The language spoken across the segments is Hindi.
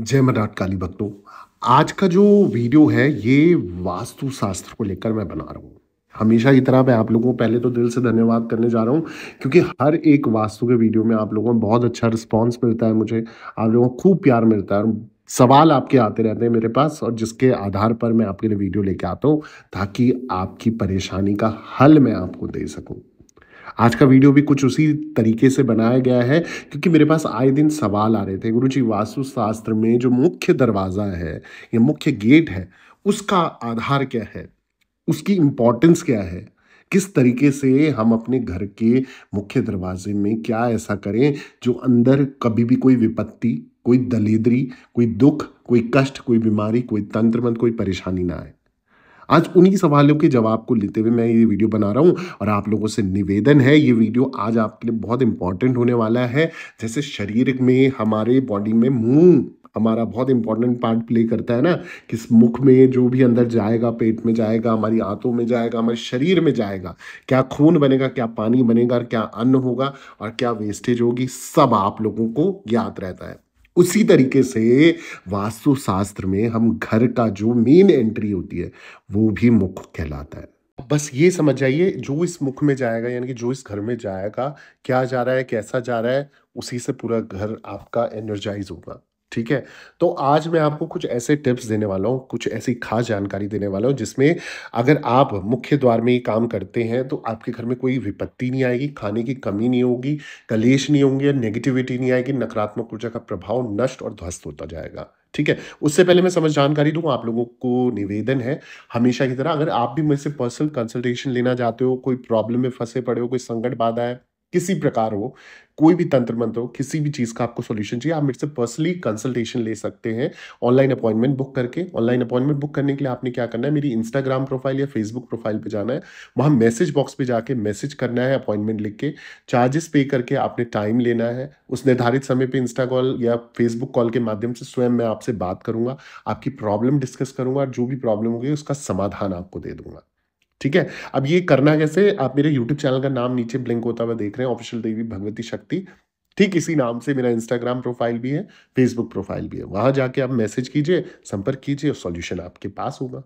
जय मराठ काली भक्तों आज का जो वीडियो है ये वास्तु शास्त्र को लेकर मैं बना रहा हूँ हमेशा की तरह मैं आप लोगों को पहले तो दिल से धन्यवाद करने जा रहा हूँ क्योंकि हर एक वास्तु के वीडियो में आप लोगों को बहुत अच्छा रिस्पॉन्स मिलता है मुझे आप लोगों को खूब प्यार मिलता है सवाल आपके आते रहते हैं मेरे पास और जिसके आधार पर मैं आपके लिए वीडियो लेके आता हूँ ताकि आपकी परेशानी का हल मैं आपको दे सकूँ आज का वीडियो भी कुछ उसी तरीके से बनाया गया है क्योंकि मेरे पास आए दिन सवाल आ रहे थे गुरु जी वास्तुशास्त्र में जो मुख्य दरवाज़ा है या मुख्य गेट है उसका आधार क्या है उसकी इम्पोर्टेंस क्या है किस तरीके से हम अपने घर के मुख्य दरवाजे में क्या ऐसा करें जो अंदर कभी भी कोई विपत्ति कोई दलेदरी कोई दुख कोई कष्ट कोई बीमारी कोई तंत्र मंत्र कोई परेशानी ना आए आज उन्हीं सवालों के जवाब को लेते हुए मैं ये वीडियो बना रहा हूँ और आप लोगों से निवेदन है ये वीडियो आज आपके लिए बहुत इंपॉर्टेंट होने वाला है जैसे शरीर में हमारे बॉडी में मुंह हमारा बहुत इंपॉर्टेंट पार्ट प्ले करता है ना कि मुख में जो भी अंदर जाएगा पेट में जाएगा हमारी आंतों में जाएगा हमारे शरीर में जाएगा क्या खून बनेगा क्या पानी बनेगा क्या अन्न होगा और क्या वेस्टेज होगी सब आप लोगों को याद रहता है उसी तरीके से वास्तुशास्त्र में हम घर का जो मेन एंट्री होती है वो भी मुख कहलाता है बस ये समझ जाइए जो इस मुख में जाएगा यानी कि जो इस घर में जाएगा क्या जा रहा है कैसा जा रहा है उसी से पूरा घर आपका एनर्जाइज होगा ठीक है तो आज मैं आपको कुछ ऐसे टिप्स देने वाला हूँ कुछ ऐसी खास जानकारी देने वाला हूँ जिसमें अगर आप मुख्य द्वार में ही काम करते हैं तो आपके घर में कोई विपत्ति नहीं आएगी खाने की कमी नहीं होगी कलेश नहीं होंगे नेगेटिविटी नहीं आएगी नकारात्मक ऊर्जा का प्रभाव नष्ट और ध्वस्त होता जाएगा ठीक है उससे पहले मैं समझ जानकारी दूँ आप लोगों को निवेदन है हमेशा की तरह अगर आप भी मुझसे पर्सनल कंसल्टेशन लेना चाहते हो कोई प्रॉब्लम में फंसे पड़े हो कोई संकट बाधा है किसी प्रकार हो कोई भी तंत्र मंत्र हो किसी भी चीज़ का आपको सोल्यूशन चाहिए आप मेरे से पर्सनली कंसल्टेशन ले सकते हैं ऑनलाइन अपॉइंटमेंट बुक करके ऑनलाइन अपॉइंटमेंट बुक करने के लिए आपने क्या करना है मेरी इंस्टाग्राम प्रोफाइल या फेसबुक प्रोफाइल पर जाना है वहाँ मैसेज बॉक्स पर जाके मैसेज करना है अपॉइंटमेंट लिख के चार्जेस पे करके आपने टाइम लेना है उस निर्धारित समय पर इंस्टा कॉल या फेसबुक कॉल के माध्यम से स्वयं मैं आपसे बात करूँगा आपकी प्रॉब्लम डिस्कस करूँगा जो भी प्रॉब्लम होगी उसका समाधान आपको दे दूंगा ठीक है अब ये करना कैसे आप मेरे यूट्यूब चैनल का नाम नीचे ब्लिंक होता हुआ देख रहे हैं ऑफिशियल देवी भगवती शक्ति ठीक इसी नाम से मेरा इंस्टाग्राम प्रोफाइल भी है फेसबुक प्रोफाइल भी है वहां जाके आप मैसेज कीजिए संपर्क कीजिए और सॉल्यूशन आपके पास होगा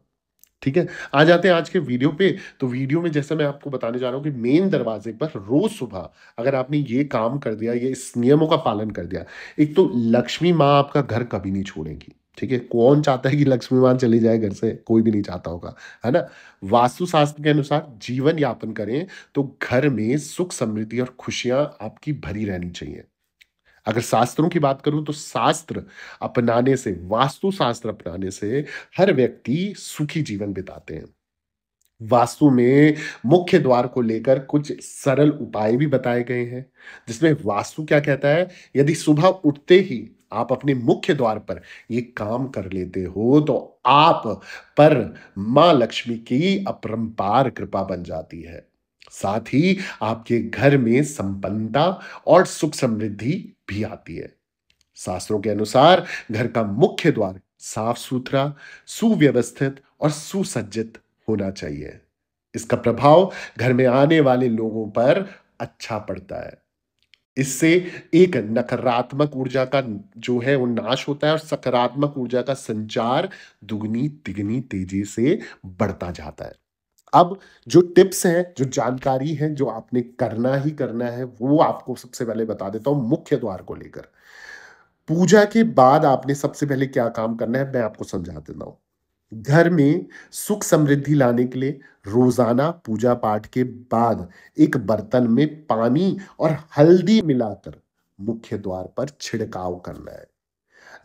ठीक है आ जाते हैं आज के वीडियो पे तो वीडियो में जैसे मैं आपको बताने जा रहा हूँ कि मेन दरवाजे पर रोज सुबह अगर आपने ये काम कर दिया ये इस नियमों का पालन कर दिया एक तो लक्ष्मी माँ आपका घर कभी नहीं छोड़ेगी ठीक है कौन चाहता है कि लक्ष्मी मां चली जाए घर से कोई भी नहीं चाहता होगा है ना वास्तु शास्त्र के अनुसार जीवन यापन करें तो घर में सुख समृद्धि और खुशियां आपकी भरी रहनी चाहिए अगर शास्त्रों की बात करूं तो शास्त्र अपनाने से वास्तु शास्त्र अपनाने से हर व्यक्ति सुखी जीवन बिताते हैं वास्तु में मुख्य द्वार को लेकर कुछ सरल उपाय भी बताए गए हैं जिसमें वास्तु क्या कहता है यदि सुबह उठते ही आप अपने मुख्य द्वार पर ये काम कर लेते हो तो आप पर मां लक्ष्मी की अपरंपार कृपा बन जाती है साथ ही आपके घर में संपन्नता और सुख समृद्धि भी आती है शास्त्रों के अनुसार घर का मुख्य द्वार साफ सुथरा सुव्यवस्थित और सुसज्जित होना चाहिए इसका प्रभाव घर में आने वाले लोगों पर अच्छा पड़ता है इससे एक नकारात्मक ऊर्जा का जो है वो नाश होता है और सकारात्मक ऊर्जा का संचार दुगनी तिगनी तेजी से बढ़ता जाता है अब जो टिप्स हैं जो जानकारी है जो आपने करना ही करना है वो आपको सबसे पहले बता देता हूं मुख्य द्वार को लेकर पूजा के बाद आपने सबसे पहले क्या काम करना है मैं आपको समझा देता हूं घर में सुख समृद्धि लाने के लिए रोजाना पूजा पाठ के बाद एक बर्तन में पानी और हल्दी मिलाकर मुख्य द्वार पर छिड़काव करना है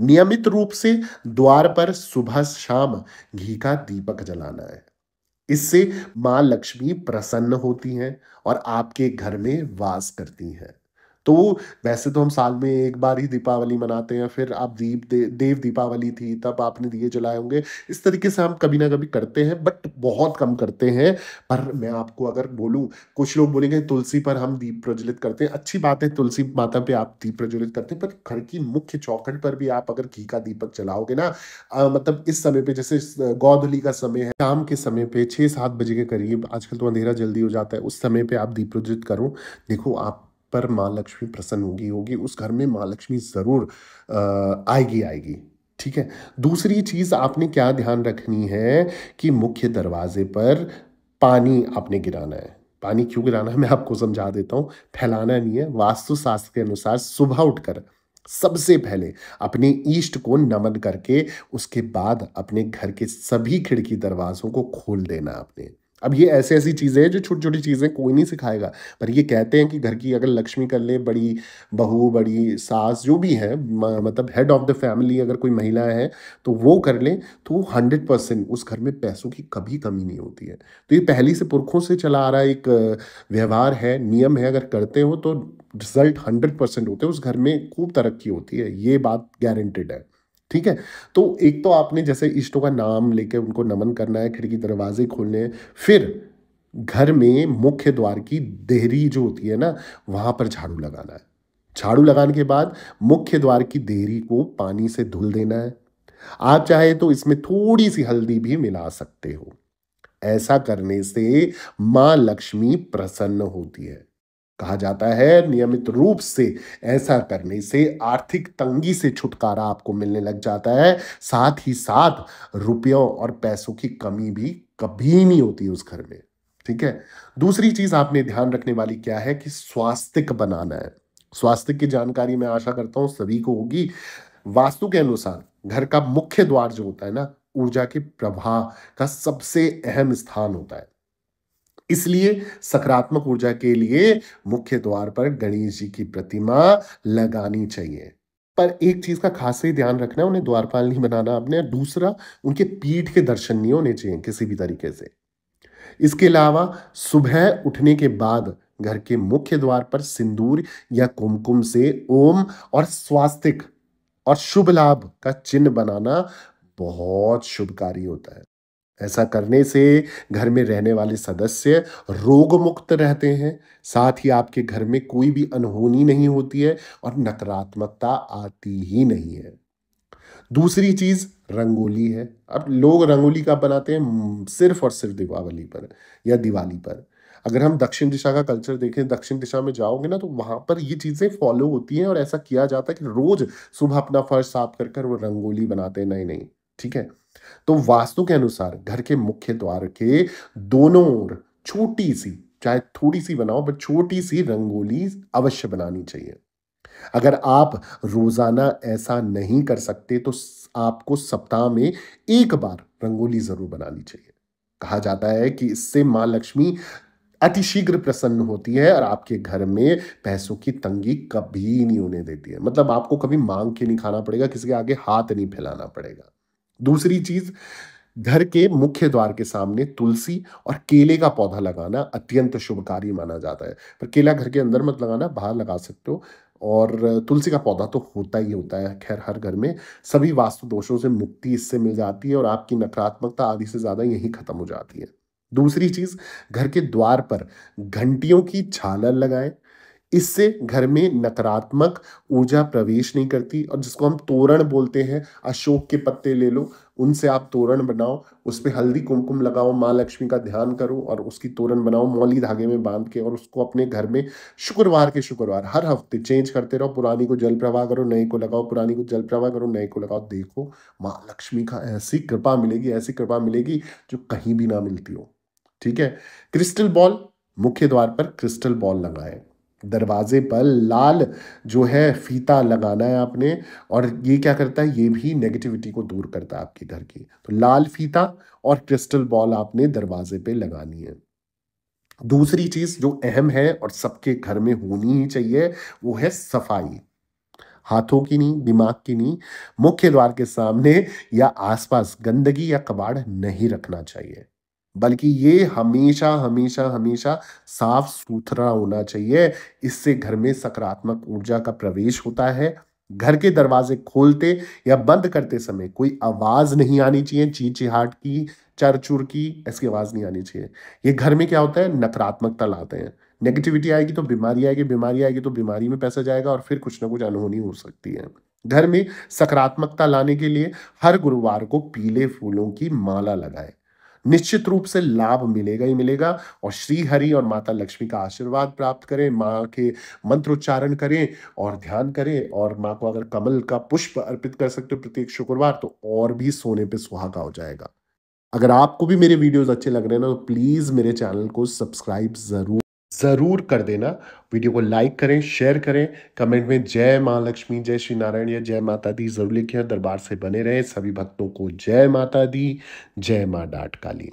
नियमित रूप से द्वार पर सुबह शाम घी का दीपक जलाना है इससे मां लक्ष्मी प्रसन्न होती हैं और आपके घर में वास करती हैं तो वैसे तो हम साल में एक बार ही दीपावली मनाते हैं फिर आप दीप दे, देव दीपावली थी तब आपने दिए जलाए होंगे इस तरीके से हम कभी ना कभी करते हैं बट बहुत कम करते हैं पर मैं आपको अगर बोलूँ कुछ लोग बोलेंगे तुलसी पर हम दीप प्रज्वलित करते हैं अच्छी बात है तुलसी माता पर आप दीप प्रज्वलित करते हैं पर घर की मुख्य चौखट पर भी आप अगर घी का दीपक जलाओगे ना मतलब इस समय पर जैसे गौधली का समय है शाम के समय पर छः सात बजे के करीब आजकल तो अंधेरा जल्दी हो जाता है उस समय पर आप दीप प्रज्वलित करो देखो आप पर माँ लक्ष्मी प्रसन्न होगी होगी उस घर में माँ लक्ष्मी ज़रूर आएगी आएगी ठीक है दूसरी चीज़ आपने क्या ध्यान रखनी है कि मुख्य दरवाजे पर पानी आपने गिराना है पानी क्यों गिराना है मैं आपको समझा देता हूँ फैलाना नहीं है वास्तुशास्त्र के अनुसार सुबह उठकर सबसे पहले अपने ईष्ट को नमन करके उसके बाद अपने घर के सभी खिड़की दरवाज़ों को खोल देना आपने अब ये ऐसी ऐसी चीज़ें हैं जो छोटी छोटी चीज़ें कोई नहीं सिखाएगा पर ये कहते हैं कि घर की अगर लक्ष्मी कर ले बड़ी बहू बड़ी सास जो भी है मतलब हेड ऑफ द फैमिली अगर कोई महिला है तो वो कर ले तो वो हंड्रेड परसेंट उस घर में पैसों की कभी कमी नहीं होती है तो ये पहली से पुरखों से चला आ रहा एक व्यवहार है नियम है अगर करते हो तो रिजल्ट हंड्रेड परसेंट होते हैं उस घर में खूब तरक्की होती है ये बात गारंटेड है ठीक है तो एक तो आपने जैसे इष्टों का नाम लेके उनको नमन करना है खिड़की दरवाजे खोलने फिर घर में मुख्य द्वार की देहरी जो होती है ना वहां पर झाड़ू लगाना है झाड़ू लगाने के बाद मुख्य द्वार की देहरी को पानी से धुल देना है आप चाहे तो इसमें थोड़ी सी हल्दी भी मिला सकते हो ऐसा करने से मां लक्ष्मी प्रसन्न होती है कहा जाता है नियमित रूप से ऐसा करने से आर्थिक तंगी से छुटकारा आपको मिलने लग जाता है साथ ही साथ रुपयों और पैसों की कमी भी कभी नहीं होती उस घर में ठीक है दूसरी चीज आपने ध्यान रखने वाली क्या है कि स्वास्थ्य बनाना है स्वास्थ्य की जानकारी मैं आशा करता हूं सभी को होगी वास्तु के अनुसार घर का मुख्य द्वार जो होता है ना ऊर्जा के प्रवाह का सबसे अहम स्थान होता है इसलिए सकारात्मक ऊर्जा के लिए मुख्य द्वार पर गणेश जी की प्रतिमा लगानी चाहिए पर एक चीज का खास ही ध्यान रखना है उन्हें द्वारपाल नहीं बनाना आपने दूसरा उनके पीठ के दर्शन नहीं होने चाहिए किसी भी तरीके से इसके अलावा सुबह उठने के बाद घर के मुख्य द्वार पर सिंदूर या कुमकुम से ओम और स्वास्तिक और शुभ लाभ का चिन्ह बनाना बहुत शुभकारी होता है ऐसा करने से घर में रहने वाले सदस्य रोग मुक्त रहते हैं साथ ही आपके घर में कोई भी अनहोनी नहीं होती है और नकारात्मकता आती ही नहीं है दूसरी चीज़ रंगोली है अब लोग रंगोली का बनाते हैं सिर्फ और सिर्फ दीपावली पर या दिवाली पर अगर हम दक्षिण दिशा का कल्चर देखें दक्षिण दिशा में जाओगे ना तो वहाँ पर ये चीज़ें फॉलो होती हैं और ऐसा किया जाता है कि रोज़ सुबह अपना फर्श साफ कर कर वो रंगोली बनाते हैं नहीं नहीं ठीक है तो वास्तु के अनुसार घर के मुख्य द्वार के दोनों ओर छोटी सी चाहे थोड़ी सी बनाओ बट छोटी सी रंगोली अवश्य बनानी चाहिए अगर आप रोजाना ऐसा नहीं कर सकते तो आपको सप्ताह में एक बार रंगोली जरूर बनानी चाहिए कहा जाता है कि इससे मां लक्ष्मी अतिशीघ्र प्रसन्न होती है और आपके घर में पैसों की तंगी कभी नहीं होने देती है मतलब आपको कभी मांग के नहीं खाना पड़ेगा किसी के आगे हाथ नहीं फैलाना पड़ेगा दूसरी चीज घर के मुख्य द्वार के सामने तुलसी और केले का पौधा लगाना अत्यंत शुभकारी माना जाता है पर केला घर के अंदर मत लगाना बाहर लगा सकते हो और तुलसी का पौधा तो होता ही होता है खैर हर घर में सभी वास्तु दोषों से मुक्ति इससे मिल जाती है और आपकी नकारात्मकता आधी से ज़्यादा यही ख़त्म हो जाती है दूसरी चीज़ घर के द्वार पर घंटियों की झालर लगाएं इससे घर में नकारात्मक ऊर्जा प्रवेश नहीं करती और जिसको हम तोरण बोलते हैं अशोक के पत्ते ले लो उनसे आप तोरण बनाओ उस पर हल्दी कुमकुम लगाओ माँ लक्ष्मी का ध्यान करो और उसकी तोरण बनाओ मौली धागे में बांध के और उसको अपने घर में शुक्रवार के शुक्रवार हर हफ्ते चेंज करते रहो पुरानी को जल प्रवाह करो नए को लगाओ पुरानी को जल प्रवाह करो नए को लगाओ देखो माँ लक्ष्मी का ऐसी कृपा मिलेगी ऐसी कृपा मिलेगी जो कहीं भी ना मिलती हो ठीक है क्रिस्टल बॉल मुख्य द्वार पर क्रिस्टल बॉल लगाएं दरवाजे पर लाल जो है फीता लगाना है आपने और ये क्या करता है ये भी नेगेटिविटी को दूर करता है आपके घर की तो लाल फीता और क्रिस्टल बॉल आपने दरवाजे पे लगानी है दूसरी चीज जो अहम है और सबके घर में होनी ही चाहिए वो है सफाई हाथों की नहीं दिमाग की नहीं मुख्य द्वार के सामने या आसपास गंदगी या कबाड़ नहीं रखना चाहिए बल्कि ये हमेशा हमेशा हमेशा साफ सुथरा होना चाहिए इससे घर में सकारात्मक ऊर्जा का प्रवेश होता है घर के दरवाजे खोलते या बंद करते समय कोई आवाज़ नहीं आनी चाहिए चीचिहाट की चरचुर की ऐसी आवाज़ नहीं आनी चाहिए ये घर में क्या होता है नकारात्मकता लाते हैं नेगेटिविटी आएगी तो बीमारी आएगी बीमारी आएगी तो बीमारी में पैसा जाएगा और फिर कुछ ना कुछ अनहोनी हो सकती है घर में सकारात्मकता लाने के लिए हर गुरुवार को पीले फूलों की माला लगाएं निश्चित रूप से लाभ मिलेगा ही मिलेगा और श्री हरि और माता लक्ष्मी का आशीर्वाद प्राप्त करें माँ के मंत्रोच्चारण करें और ध्यान करें और माँ को अगर कमल का पुष्प अर्पित कर सकते हो प्रत्येक शुक्रवार तो और भी सोने पे सुहागा हो जाएगा अगर आपको भी मेरे वीडियोस अच्छे लग रहे हैं ना तो प्लीज़ मेरे चैनल को सब्सक्राइब ज़रूर ज़रूर कर देना वीडियो को लाइक करें शेयर करें कमेंट में जय माँ लक्ष्मी जय श्री नारायण या जय माता दी ज़रूर लिखें दरबार से बने रहें सभी भक्तों को जय माता दी जय माँ डाट काली